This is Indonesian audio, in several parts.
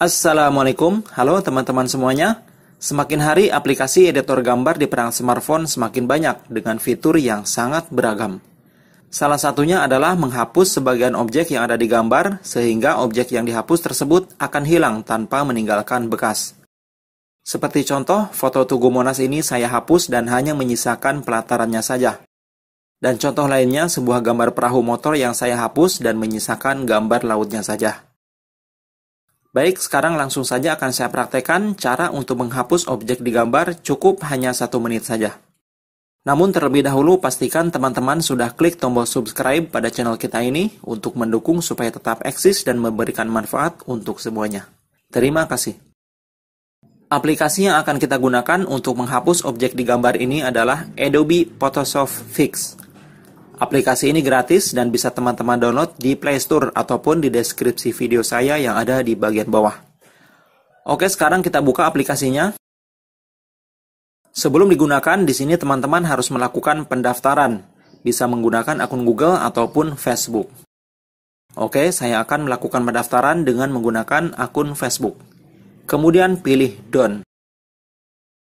Assalamualaikum, halo teman-teman semuanya. Semakin hari aplikasi editor gambar di perang smartphone semakin banyak dengan fitur yang sangat beragam. Salah satunya adalah menghapus sebagian objek yang ada di gambar sehingga objek yang dihapus tersebut akan hilang tanpa meninggalkan bekas. Seperti contoh, foto Tugu Monas ini saya hapus dan hanya menyisakan pelatarannya saja. Dan contoh lainnya, sebuah gambar perahu motor yang saya hapus dan menyisakan gambar lautnya saja. Baik, sekarang langsung saja akan saya praktekkan cara untuk menghapus objek di gambar cukup hanya satu menit saja. Namun terlebih dahulu pastikan teman-teman sudah klik tombol subscribe pada channel kita ini untuk mendukung supaya tetap eksis dan memberikan manfaat untuk semuanya. Terima kasih. Aplikasi yang akan kita gunakan untuk menghapus objek di gambar ini adalah Adobe Photoshop Fix. Aplikasi ini gratis dan bisa teman-teman download di Play Store ataupun di deskripsi video saya yang ada di bagian bawah. Oke, sekarang kita buka aplikasinya. Sebelum digunakan, di sini teman-teman harus melakukan pendaftaran. Bisa menggunakan akun Google ataupun Facebook. Oke, saya akan melakukan pendaftaran dengan menggunakan akun Facebook. Kemudian pilih Done.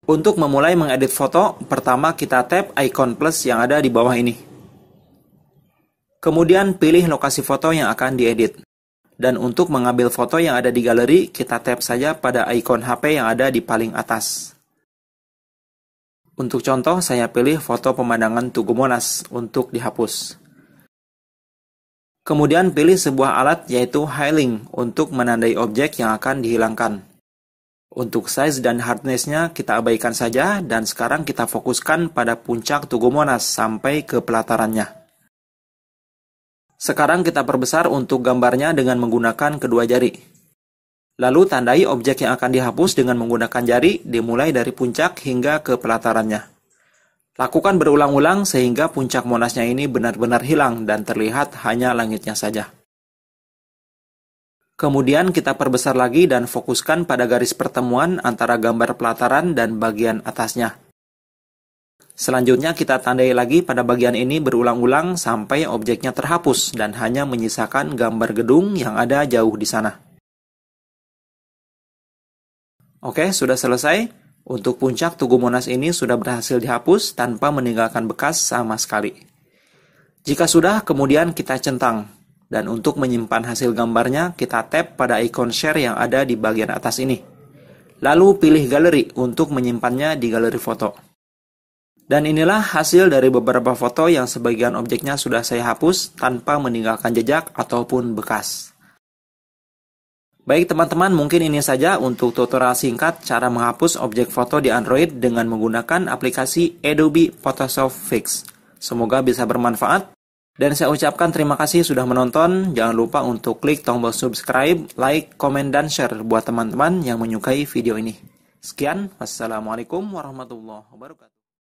Untuk memulai mengedit foto, pertama kita tap icon plus yang ada di bawah ini. Kemudian pilih lokasi foto yang akan diedit. Dan untuk mengambil foto yang ada di galeri, kita tap saja pada ikon HP yang ada di paling atas. Untuk contoh, saya pilih foto pemandangan Tugu Monas untuk dihapus. Kemudian pilih sebuah alat yaitu Highlink untuk menandai objek yang akan dihilangkan. Untuk size dan hardnessnya kita abaikan saja dan sekarang kita fokuskan pada puncak Tugu Monas sampai ke pelatarannya. Sekarang kita perbesar untuk gambarnya dengan menggunakan kedua jari. Lalu tandai objek yang akan dihapus dengan menggunakan jari dimulai dari puncak hingga ke pelatarannya. Lakukan berulang-ulang sehingga puncak monasnya ini benar-benar hilang dan terlihat hanya langitnya saja. Kemudian kita perbesar lagi dan fokuskan pada garis pertemuan antara gambar pelataran dan bagian atasnya. Selanjutnya kita tandai lagi pada bagian ini berulang-ulang sampai objeknya terhapus dan hanya menyisakan gambar gedung yang ada jauh di sana. Oke, sudah selesai. Untuk puncak Tugu Monas ini sudah berhasil dihapus tanpa meninggalkan bekas sama sekali. Jika sudah, kemudian kita centang. Dan untuk menyimpan hasil gambarnya, kita tap pada ikon share yang ada di bagian atas ini. Lalu pilih galeri untuk menyimpannya di galeri foto. Dan inilah hasil dari beberapa foto yang sebagian objeknya sudah saya hapus tanpa meninggalkan jejak ataupun bekas. Baik teman-teman, mungkin ini saja untuk tutorial singkat cara menghapus objek foto di Android dengan menggunakan aplikasi Adobe Photoshop Fix. Semoga bisa bermanfaat. Dan saya ucapkan terima kasih sudah menonton. Jangan lupa untuk klik tombol subscribe, like, komen, dan share buat teman-teman yang menyukai video ini. Sekian, wassalamualaikum warahmatullahi wabarakatuh.